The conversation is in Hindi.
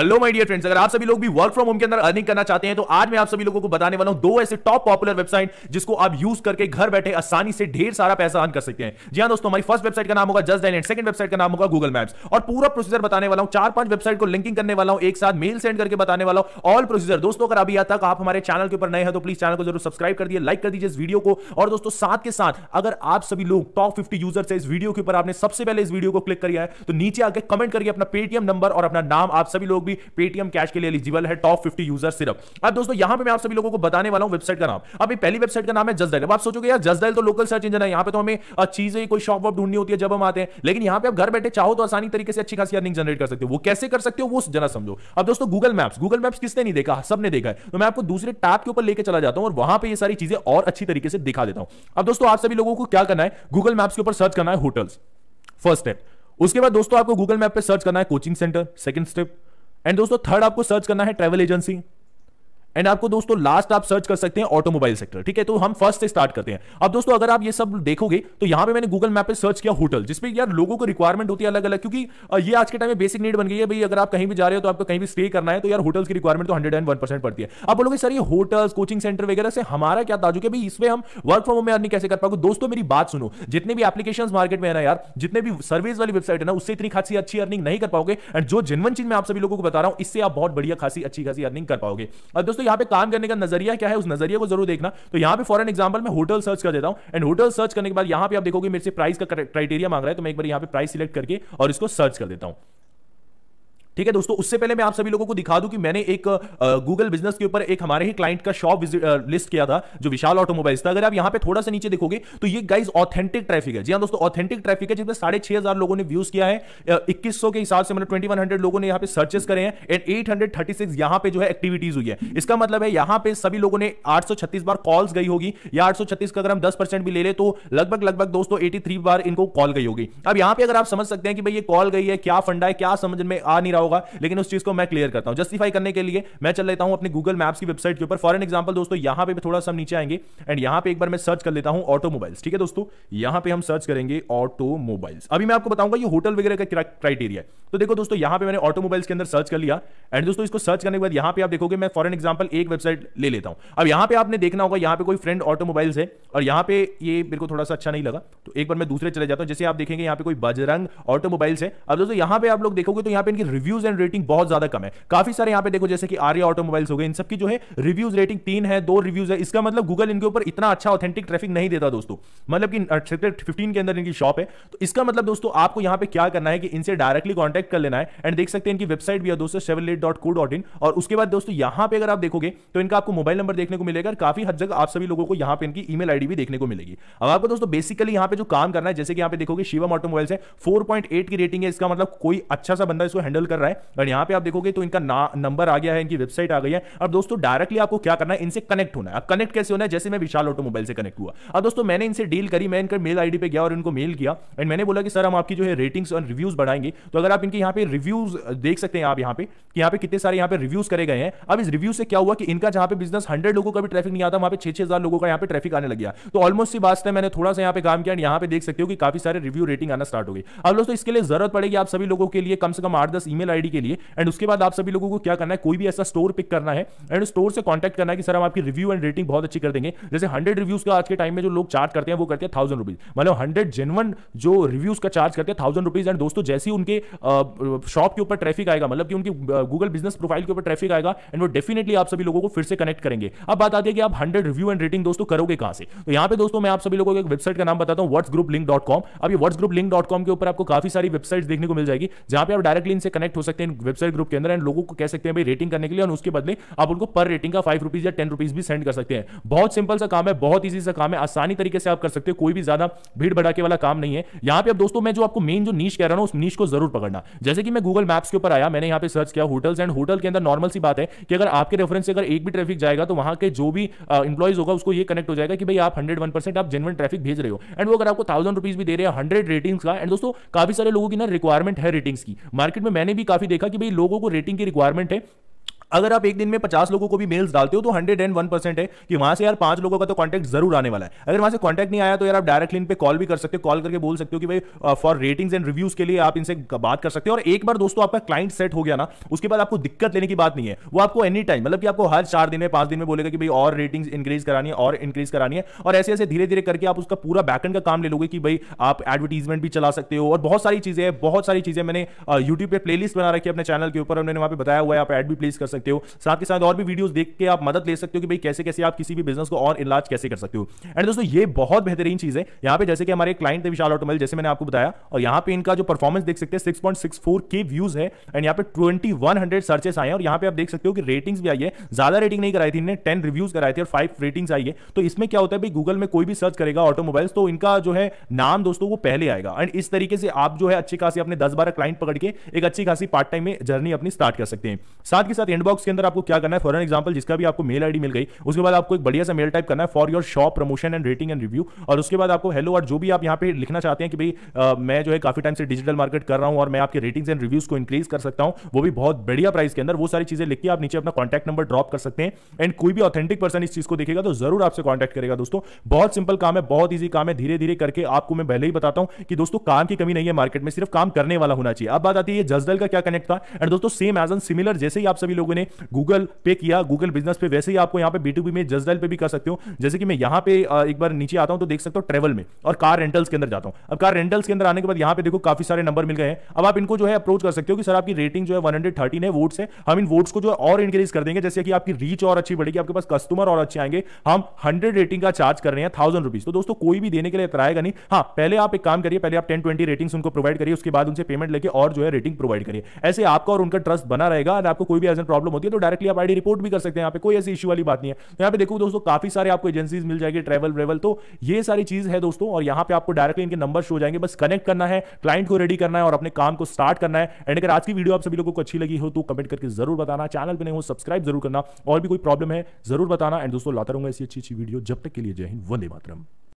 हेलो माय डियर फ्रेंड्स अगर आप सभी लोग भी वर्क फ्रॉम होम के अंदर अर्निंग करना चाहते हैं तो आज मैं आप सभी लोगों को बताने वाला हूं दो ऐसे टॉप पॉपुलर वेबसाइट जिसको आप यूज करके घर बैठे आसानी से ढेर सारा पैसा अर्न कर सकते हैं जी हाँ दोस्तों हमारी फर्स्ट वेबसाइट का नाम होगा Just Dial and second website का नाम होगा गूगल मैप्स और पूरा प्रोसीजर बताने वाला हूं चार पांच वेबसाइट को लिंकिंग करने वाला हूं एक साथ मेल सेंड करके बताने वाला हूं ऑल प्रोसीजर दोस्तों अगर अभी तक आप हमारे चैनल के ऊपर नए हैं तो प्लीज चैनल को जरूर सब्सक्राइब कर दिए लाइक कर दीजिए इस वीडियो को और दोस्तों साथ के साथ अगर आप सभी लोग टॉप फिफ्टी यूजर से इस वीडियो के ऊपर आपने सबसे पहले इस वीडियो को क्लिक किया है तो नीचे आकर कमेंट करिए अपना पेटीएम नंबर और अपना नाम आप सभी लोग भी पेटीएम कैश के लिए एलिजिबल है टॉप फिफ्टी यूजर सिर्फ अब दोस्तों यहां पे मैं आप सभी लोगों को बताने वाला हूं वेबसाइट का नाम अभी पहली वेबसाइट का नाम है जस्ट अब आप सोचोगे यार जस्ट डायल तो लोकल सर्च इंजन है यहां पे तो हमें चीजें कोई शॉप वॉप ढूंढनी होती है जब हम आते हैं लेकिन यहां पे आप घर बैठे चाहो तो आसानी तरीके से अच्छी खासी अर्निंग जनरेट कर सकते हो वो कैसे कर सकते हो वो जरा समझो अब दोस्तों गूगल मैप्स गूगल मैप्स किसने नहीं देखा सबने देखा है तो मैं आपको दूसरे टैप के ऊपर लेकर चला जाता हूं और वहां पर यह सारी चीजें और अच्छी तरीके से दिखा देता हूं अब दोस्तों आप सभी लोगों को क्या करना है गूगल मैप्स के ऊपर सर्च करना है होटल्स फर्स्ट स्टेप उसके बाद दोस्तों आपको गूगल मैप पे सर्च करना है coaching centre second step and दोस्तों थर्ड आपको सर्च करना है ट्रेवल एजेंसी एंड आपको दोस्तों लास्ट आप सर्च कर सकते हैं ऑटोमोबाइल सेक्टर ठीक है तो हम फर्स्ट से स्टार्ट करते हैं अब दोस्तों अगर आप ये सब देखोगे तो यहां पे मैंने गूगल मैप पे सर्च किया होटल जिसपे यार लोगों को रिक्वायरमेंट होती है अलग अलग क्योंकि ये आज के टाइम में बेसिक नीड बन गई है भाई अगर आप कहीं भी जा रहे हो तो आपको कहीं भी स्टे करना है तो यार होटल्स की रिक्वायरमेंट तो हंड्रेड एंड वन परसेंट पड़ती है आप बोलोगे सर ये होटल्स कोचिंग सेंटर वगैरह से हमारा क्या ताजुक है इसमें हम वर्क फ्रॉम होम में अर्निंग कैसे कर पाओगे दोस्तों मेरी बात सुनो जितने भी एप्लीकेशन मार्केट में है ना यार जितने भी सर्विस वाली वेबसाइट है ना उससे इतनी खासी अच्छी अर्निंग नहीं कर पाओगे एंड जो जिनवन चीज मैं आप सभी लोगों को बता रहा हूं इससे आप बहुत बढ़िया खासी अच्छी खासी अर्निंग कर पाओगे और दोस्तों यहाँ पे काम करने का नजरिया क्या है उस नजरिए को जरूर देखना तो यहाँ पे फॉर एन एग्जाम्पल मैं होटल सर्च कर देता हूँ एंड होटल सर्च करने के बाद यहाँ पे आप देखोगे मेरे से प्राइस का क्राइटेरिया मांग रहा है तो मैं एक बार यहाँ पे प्राइस सिलेक्ट करके और इसको सर्च कर देता हूँ ठीक है दोस्तों उससे पहले मैं आप सभी लोगों को दिखा दूं कि मैंने एक गूगल बिजनेस के ऊपर एक हमारे ही क्लाइंट का शॉप लिस्ट किया था जो विशाल ऑटोमोबाइल्स था अगर आप यहां पे थोड़ा सा नीचे देखोगे तो ये गाइज ऑथेंटिक ट्रैफिक है जी हाँ दोस्तों ऑथेंटिक ट्रैफिक है जिसमें साढ़े छह हजार लोगों ने व्यूज किया है इक्कीस के हिसाब से मतलब ट्वेंटी वन हंड्रेड लोगों ने यहाँ पे सर्चेस करे हैं and eight hundred thirty six यहाँ पे जो है एक्टिविटीज हुई है इसका मतलब है यहाँ पे सभी लोगों ने आठ सौ छत्तीस बार कॉल्स गई होगी या आठ सौ छत्तीस का अगर हम दस परसेंट भी ले ले तो लगभग लगभग दोस्तों एटी थ्री बार इनको कॉल गई होगी अब यहाँ पे अगर आप समझ सकते हैं कि भाई ये कॉल गई है क्या फंडा है क्या समझ में आ नहीं रहा होगा होगा लेकिन उस चीज को मैं क्लियर करता हूं जस्टिफाई करने के लिए मैं चल लेता हूं अपने गूगल मैप्स की वेबसाइट के ऊपर फॉर एन एग्जाम्पल दोस्तों यहां पर थोड़ा सा नीचे आएंगे एंड यहां पर एक बार मैं सर्च कर लेता हूं ऑटोमोबाइल्स ठीक है दोस्तों यहां पर हम सर्च करेंगे ऑटोमोबाइल्स अभी मैं आपको बताऊंगा ये होटल वगैरह का क्राइटेरिया है तो देखो दोस्तों यहां पर मैंने ऑटोमोबाइल्स के अंदर सर्च कर लिया एंड दोस्तों इसको सर्च करने के बाद यहां पर आप देखोगे मैं फॉरन एग्जाम्पल एक वेबसाइट ले लेता हूं अब यहां पर आपने देखना होगा यहां पर कोई फ्रेंड ऑटोमोबाइल्स है और यहां पर ये मेरे को थोड़ा सा अच्छा नहीं लगा तो एक बार मैं दूसरे चले जाता हूं जैसे आप देखेंगे यहां पे कोई बजरंग ऑटोमोबाइल्स है अब दोस्तों यहां पे आप लोग देखोगे तो यहां पे इनके रिव्यू रिव्यूज एंड रेटिंग बहुत ज्यादा कम है काफी सारे यहाँ पे देखो जैसे कि आर्य ऑटोमोबाइल्स हो गए इन सब की जो है रिव्यूज रेटिंग तीन है दो रिव्यूज है इसका मतलब गूगल इनके ऊपर इतना अच्छा ऑथेंटिक ट्रैफिक नहीं देता दोस्तों मतलब कि फिफ्टीन के अंदर इनकी शॉप है तो इसका मतलब दोस्तों आपको यहाँ पे क्या करना है कि इनसे डायरेक्टली कॉन्टेक्ट कर लेना है एंड देख सकते हैं इनकी वेबसाइट भी है दोस्तों सेवन और उसके बाद दोस्तों यहाँ पे अगर आप देखोगे तो इनका आपको मोबाइल नंबर देखने को मिलेगा काफी हद जगह आप सभी लोगों को यहाँ पे इनकी ईमेल आईडी भी देखने को मिलेगी अब आपको दोस्तों बेसिकली यहाँ पे जो काम करना है जैसे कि यहाँ पे देखोगे शिवम ऑटोमोबाइल्स है फोर की रेटिंग है इसका मतलब कोई अच्छा सा बंदा इसको हैंडल कर रहा है और यहां पे आप देखोगे तो इनका नंबर आ गया है इनकी वेबसाइट आ गई है अब दोस्तों डायरेक्टली आपको क्या करना है इनसे कनेक्ट होना है कनेक्ट कैसे होना है जैसे मैं विशाल ऑटोमोबाइल से कनेक्ट हुआ अब दोस्तों मैंने इनसे डील करी मैं इनका मेल आईडी पे गया और इनको मेल किया एंड मैंने बोला कि सर हम आपकी जो है रेटिंग्स और रिव्यूज बढ़ाएंगे तो अगर आप इनके यहाँ पे रिव्यूज देख सकते हैं आप यहाँ पे कि यहाँ पे कितने सारे यहाँ पे रिव्यूज करे गए हैं अब इस रिव्यू से क्या हुआ कि इनका जहाँ पे बिजनेस हंड्रेड लोगों का भी ट्रैफिक नहीं आता वहाँ पे छह छह हजार लोगों का यहाँ पे ट्रैफिक आने लग गया तो ऑलमोस्ट सी बात है मैंने थोड़ा सा यहाँ पे काम किया यहाँ पे देख सकते हो कि काफी सारे रिव्यू रेटिंग आना स्टार्ट हो गई अब दोस्तों इसके लिए जरूरत पड़ेगी आप सभी लोगों के लिए कम से कम आठ दस ईमेल ईमेल आईडी के लिए एंड उसके बाद आप सभी लोगों को क्या करना है कोई भी ऐसा स्टोर पिक करना है एंड स्टोर से कॉन्टैक्ट करना है कि सर हम आपकी रिव्यू एंड रेटिंग बहुत अच्छी कर देंगे जैसे हंड्रेड रिव्यूज का आज के टाइम में जो लोग चार्ज करते हैं वो करते हैं थाउजेंड रुपीज मतलब हंड्रेड जेनवन जो रिव्यूज का चार्ज करते हैं थाउजेंड रुपीज एंड दोस्तों जैसे ही उनके शॉप के ऊपर ट्रैफिक आएगा मतलब कि उनकी गूगल बिजनेस प्रोफाइल के ऊपर ट्रैफिक आएगा एंड वो डेफिनेटली आप सभी लोगों को फिर से कनेक्ट करेंगे अब बात आती है कि आप हंड्रेड रिव्यू एंड रेटिंग दोस्तों करोगे कहां से तो यहां पे दोस्तों मैं आप सभी लोगों को एक वेबसाइट का नाम बताता हूँ Whats group link dot com अब ये Whats group link dot com के ऊपर आपको काफी सारी वेबसाइट देखने को मिल जाएगी जहां पे आप डायरेक्टली इनसे कनेक्ट हो सकते हैं वेबसाइट ग्रुप के अंदर एंड लोगों को कह सकते हैं भाई रेटिंग करने के लिए और उसके बदले आप उनको पर रेटिंग का फाइव रुपीज या टेन रुपीज भी सेंड कर सकते हैं बहुत सिंपल सा काम है बहुत ईजी सा काम है आसानी तरीके से आप कर सकते हो कोई भी ज्यादा भीड़ भड़ाके वाला काम नहीं है यहाँ पे अब दोस्तों मैं जो आपको मेन जो नीच कह रहा हूँ उस नीच को जरूर पकड़ना जैसे कि मैं गूगल मैप्स के ऊपर आया मैंने यहाँ पे सर्च किया होटल्स एंड होटल के अंदर नॉर्मल सी बात है कि अगर आपके रेफरेंस से अगर एक भी ट्रैफिक जाएगा तो वहां के जो भी इंप्लॉइज होगा उसको ये कनेक्ट हो जाएगा कि भाई आप हंड्रेड वन परसेंट आप जेनवन ट्रैफिक भेज रहे हो एंड वो अगर आपको थाउजेंड रुपीज भी दे रहे हैं हंड्रेड रेटिंग्स का एंड दोस्तों काफी सारे लोगों की ना रिक्वायरमेंट है रेटिंग्स की मार्केट में मैंने भी काफ़ी देखा कि भाई लोगों को रेटिंग की रिक्वायरमेंट है अगर आप एक दिन में पचास लोगों को भी मेल्स डालते हो तो हंड्रेड एंड वन परसेंट है कि वहां से यार पांच लोगों का तो कॉन्टैक्ट जरूर आने वाला है अगर वहां से कॉन्टैक्ट नहीं आया तो यार आप डायरेक्टली इन पे कॉल भी कर सकते हो कॉल करके बोल सकते हो कि भाई फॉर रेटिंग्स एंड रिव्यूज के लिए आप इनसे बात कर सकते हो और एक बार दोस्तों आपका क्लाइंट सेट हो गया ना उसके बाद आपको दिक्कत लेने की बात नहीं है वो आपको एनी टाइम मतलब कि आपको हर चार दिन में पांच दिन में बोलेगा कि भाई और रेटिंग्स इंक्रीज करानी है और इंक्रीज करानी है और ऐसे ऐसे धीरे धीरे करके आप उसका पूरा बैकएंड का काम ले लोगे कि भाई आप एडवर्टीजमेंट भी चला सकते हो और बहुत सारी चीजें बहुत सारी चीजें मैंने यूट्यूब पर प्लेलिस्ट बना रखी है अपने चैनल के ऊपर उन्होंने वहां पर बताया हुआ है आप एड भी प्लेस कर सकते सकते हो साथ के साथ और भी वीडियोस देख के आप मदद ले सकते हो कि भाई कैसे कैसे आप किसी भी बिजनेस को और इलाज कैसे कर सकते हो एंड दोस्तों ये बहुत बेहतरीन चीज है यहाँ पे जैसे कि हमारे क्लाइंट थे विशाल ऑटोमल जैसे मैंने आपको बताया और यहाँ पे इनका जो परफॉर्मेंस देख सकते हैं सिक्स के व्यूज है एंड यहाँ पे ट्वेंटी वन सर्चेस आए हैं और यहाँ पे आप देख सकते हो कि रेटिंग्स भी आई है ज्यादा रेटिंग नहीं कराई थी इन्हें टेन रिव्यूज कराए थे और फाइव रेटिंग्स आई है तो इसमें क्या होता है भाई गूगल में कोई भी सर्च करेगा ऑटोमोबाइल्स तो इनका जो है नाम दोस्तों वो पहले आएगा एंड इस तरीके से आप जो है अच्छी खासी अपने दस बारह क्लाइंट पकड़ के एक अच्छी खासी पार्ट टाइम में जर्नी अपनी स्टार्ट कर सकते हैं साथ के साथ एंड बॉक्स के अंदर आपको क्या करना है फॉर एग्जाम्पल जिसका भी आपको मेल आईडी मिल गई उसके बाद आपको एक बढ़िया सा मेल टाइप करना है for your shop promotion and rating and review और उसके बाद आपको हेलो और जो भी आप यहाँ पे लिखना चाहते हैं कि भाई मैं जो है काफी टाइम से डिजिटल मार्केट कर रहा हूँ और मैं आपके रेटिंग्स एंड रिव्यूज को इंक्रीज कर सकता हूँ वो भी बहुत बढ़िया प्राइस के अंदर वो सारी चीजें लिख के आप नीचे अपना कॉन्टैक्ट नंबर ड्रॉप कर सकते हैं एंड कोई भी ऑथेंटिक पर्सन इस चीज को देखेगा तो जरूर आपसे कॉन्टैक्ट करेगा दोस्तों बहुत सिंपल काम है बहुत ईजी काम है धीरे धीरे करके आपको मैं पहले ही बताता हूँ कि दोस्तों काम की कमी नहीं है मार्केट में सिर्फ काम करने वाला होना चाहिए अब बात आती है जसदल का क्या कनेक्ट था एंड दोस्तों सेम एज एन सिमिलर जैसे ही आप सभी लोगों ने मैंने गूगल पे किया गूगल बिजनेस पे वैसे ही आपको यहाँ पे बी टू बी में जस्ट डायल पे भी कर सकते हो जैसे कि मैं यहाँ पे एक बार नीचे आता हूँ तो देख सकते हो ट्रेवल में और कार रेंटल्स के अंदर जाता हूँ अब कार रेंटल्स के अंदर आने के बाद यहाँ पे देखो काफी सारे नंबर मिल गए हैं अब आप इनको जो है अप्रोच कर सकते हो कि सर आपकी रेटिंग जो है वन है वोट्स है हम इन वोट्स को जो और इंक्रीज कर देंगे जैसे कि आपकी रीच और अच्छी बढ़ेगी आपके पास कस्टमर और अच्छे आएंगे हम हंड्रेड रेटिंग का चार्ज कर रहे हैं थाउजेंड रुपीज तो दोस्तों कोई भी देने के लिए इतराएगा नहीं हाँ पहले आप एक काम करिए पहले आप टेन ट्वेंटी रेटिंग्स उनको प्रोवाइड करिए उसके बाद उनसे पेमेंट लेके और जो है रेटिंग प्रोवाइड करिए ऐसे आपका और उनका ट्रस्ट बना रहेगा और आपको कोई भी एज एन प्रॉब्लम प्रॉब्लम होती है तो डायरेक्टली आप आईडी रिपोर्ट भी कर सकते हैं यहाँ पे कोई ऐसी इशू वाली बात नहीं है तो यहाँ पे देखो दोस्तों काफी सारे आपको एजेंसीज मिल जाएगी ट्रेवल व्रेवल तो ये सारी चीज है दोस्तों और यहाँ पे आपको डायरेक्टली इनके नंबर शो जाएंगे बस कनेक्ट करना है क्लाइंट को रेडी करना है और अपने काम को स्टार्ट करना है एंड अगर आज की वीडियो आप सभी लोगों को अच्छी लगी हो तो कमेंट करके जरूर बताना चैनल पर नहीं हो सब्सक्राइब जरूर करना और भी कोई प्रॉब्लम है जरूर बताना एंड दोस्तों लाता रहूंगा ऐसी अच्छी अच्छी वीडियो जब तक के लिए जय हिंद वंदे मातरम